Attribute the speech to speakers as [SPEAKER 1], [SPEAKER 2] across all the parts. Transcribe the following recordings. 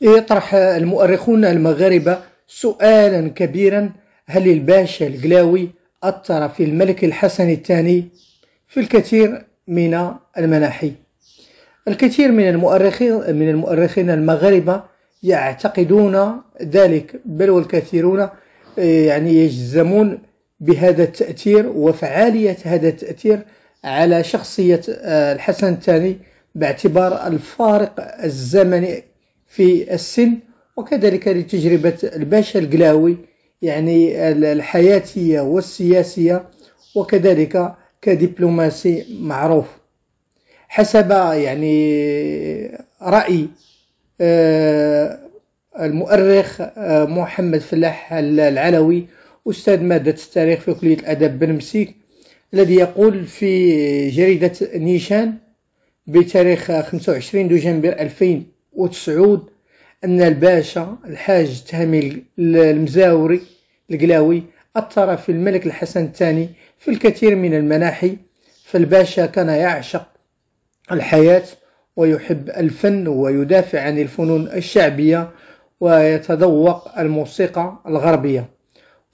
[SPEAKER 1] يطرح المؤرخون المغاربة سؤالا كبيرا هل الباشا القلاوي أثر في الملك الحسن الثاني في الكثير من المناحي الكثير من المؤرخين من المؤرخين المغاربة يعتقدون ذلك بل والكثيرون آه، يعني يجزمون بهذا التأثير وفعالية هذا التأثير على شخصية آه، الحسن الثاني باعتبار الفارق الزمني في السن وكذلك لتجربة الباشا القلاوي يعني الحياتية والسياسية وكذلك كدبلوماسي معروف حسب يعني رأي آه، المؤرخ آه، محمد فلاح العلوي أستاذ مادة التاريخ في كلية الأدب بنمسيك الذي يقول في جريدة نيشان بتاريخ 25 دجنبر 2000 وتسعود أن الباشا الحاج تهمي المزاوري القلاوي أثر في الملك الحسن الثاني في الكثير من المناحي فالباشا كان يعشق الحياة ويحب الفن ويدافع عن الفنون الشعبية ويتذوق الموسيقى الغربية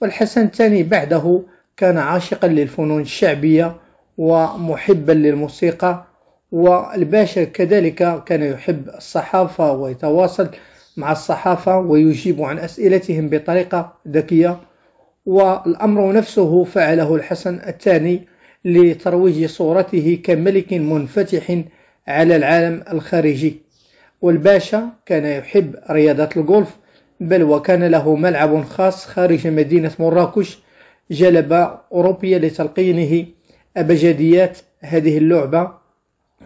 [SPEAKER 1] والحسن الثاني بعده كان عاشقا للفنون الشعبية ومحبا للموسيقى والباشا كذلك كان يحب الصحافة ويتواصل مع الصحافة ويجيب عن أسئلتهم بطريقة ذكية والأمر نفسه فعله الحسن الثاني لترويج صورته كملك منفتح على العالم الخارجي والباشا كان يحب رياضة الغولف بل وكان له ملعب خاص خارج مدينة مراكش جلب أوروبيا لتلقينه أبجديات هذه اللعبة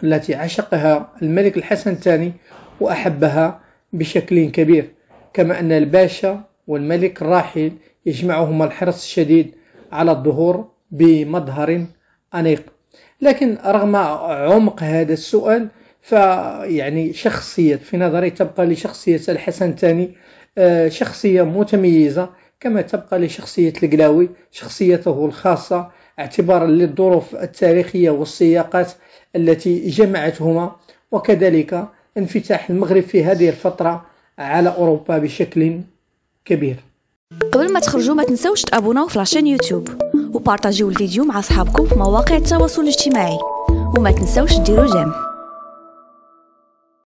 [SPEAKER 1] التي عشقها الملك الحسن الثاني وأحبها بشكل كبير كما أن الباشا والملك الراحل يجمعهما الحرص الشديد على الظهور بمظهر أنيق لكن رغم عمق هذا السؤال فيعني شخصية في نظري تبقى لشخصية الحسن الثاني آه، شخصية متميزة كما تبقى لشخصية القلاوي شخصيته الخاصة اعتبارا للظروف التاريخية والسياقات التي جمعتهما وكذلك انفتاح المغرب في هذه الفترة على أوروبا بشكل كبير قبل ما تخرجوا ما تنسوش تابوناو في لاشين يوتيوب وبارتاجيو الفيديو مع أصحابكم في مواقع التواصل الاجتماعي وما تنسوش ديروا جيم